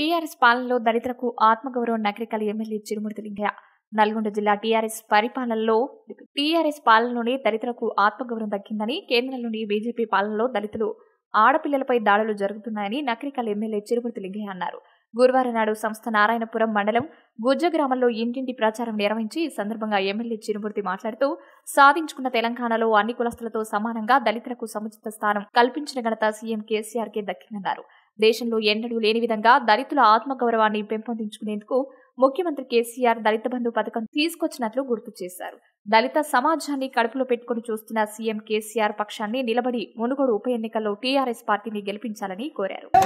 TRS పాలనలో దళితులకు ఆత్మగౌరవం నగరికల ఎమ్మెల్యే చిరుమూర్తి లింగయ్య నల్గొండ జిల్లా టీఆర్ఎస్ పరిపాలనలో టీఆర్ఎస్ పాలనలోనే దళితులకు ఆత్మగౌరవం దక్కిందని కేంద్రంలోని బీజేపీ పాలనలో దళితులు ఆడపిల్లలపై దాడులు జరుగుతున్నాయని నకరికల ఎమ్మెల్యే చిరుమూర్తి లింగయ్య అన్నారు గురువారం నాడు సంస్థ నారాయణపురం మండలం గుజ్జ గ్రామంలో ఇంటింటి ప్రచారం నిర్వహించి ఈ సందర్భంగా ఎమ్మెల్యే చిరుమూర్తి మాట్లాడుతూ సాధించుకున్న తెలంగాణలో అన్ని కులస్తులతో సమానంగా దళితులకు సముచిత స్థానం కల్పించిన ఘనత సీఎం కేసీఆర్ కే దక్కిందన్నారు దేశంలో ఎన్నడూ లేని విధంగా దళితుల ఆత్మగౌరవాన్ని పెంపొందించుకునేందుకు ముఖ్యమంత్రి కేసీఆర్ దళిత బంధు పథకం తీసుకొచ్చినట్లు గుర్తు చేశారు దళిత సమాజాన్ని కడుపులో పెట్టుకుని చూస్తున్న సీఎం కేసీఆర్ పక్షాన్ని నిలబడి మునుగోడు ఉప ఎన్నికల్లో టీఆర్ఎస్ పార్టీని గెలిపించాలని కోరారు